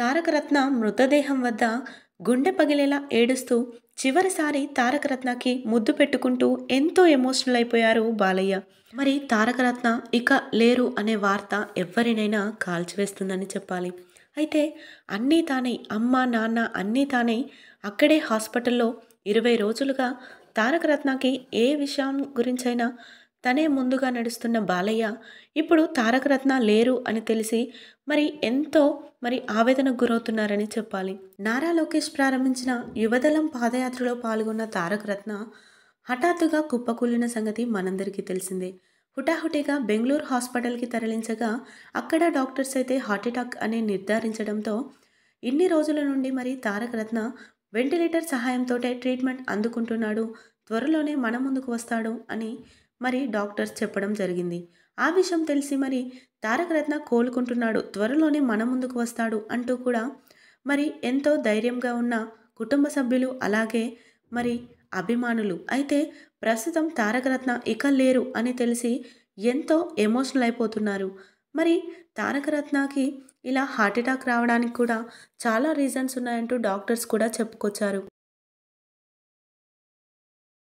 తారకరత్న మృతదేహం వద్ద గుండె పగిలేలా ఏడుస్తూ చివరిసారి తారకరత్నకి ముద్దు పెట్టుకుంటూ ఎంతో ఎమోషనల్ అయిపోయారు బాలయ్య మరి తారకరత్న ఇక లేరు అనే వార్త ఎవరినైనా కాల్చివేస్తుందని చెప్పాలి అయితే అన్నీ తానే అమ్మ నాన్న అన్నీ తానే అక్కడే హాస్పిటల్లో ఇరవై రోజులుగా తారకరత్నకి ఏ విషయం గురించైనా తనే ముందుగా నడుస్తున్న బాలయ్య ఇప్పుడు తారకరత్న లేరు అని తెలిసి మరి ఎంతో మరి ఆవేదనకు గురవుతున్నారని చెప్పాలి నారా లోకేష్ ప్రారంభించిన యువదళం పాదయాత్రలో పాల్గొన్న తారకరత్న హఠాత్తుగా కుప్పకూలిన సంగతి మనందరికీ తెలిసిందే హుటాహుటిగా బెంగళూరు హాస్పిటల్కి తరలించగా అక్కడ డాక్టర్స్ అయితే హార్ట్అటాక్ అని నిర్ధారించడంతో ఇన్ని రోజుల నుండి మరి తారకరత్న వెంటిలేటర్ సహాయంతోటే ట్రీట్మెంట్ అందుకుంటున్నాడు త్వరలోనే మన ముందుకు వస్తాడు అని మరి డాక్టర్స్ చెప్పడం జరిగింది ఆ విషయం తెలిసి మరి తారక రత్న కోలుకుంటున్నాడు త్వరలోనే మన ముందుకు వస్తాడు అంటూ కూడా మరి ఎంతో ధైర్యంగా ఉన్న కుటుంబ సభ్యులు అలాగే మరి అభిమానులు అయితే ప్రస్తుతం తారక రత్న ఇక లేరు అని తెలిసి ఎంతో ఎమోషనల్ అయిపోతున్నారు మరి తారక రత్నకి ఇలా హార్ట్ అటాక్ రావడానికి కూడా చాలా రీజన్స్ ఉన్నాయంటూ డాక్టర్స్ కూడా చెప్పుకొచ్చారు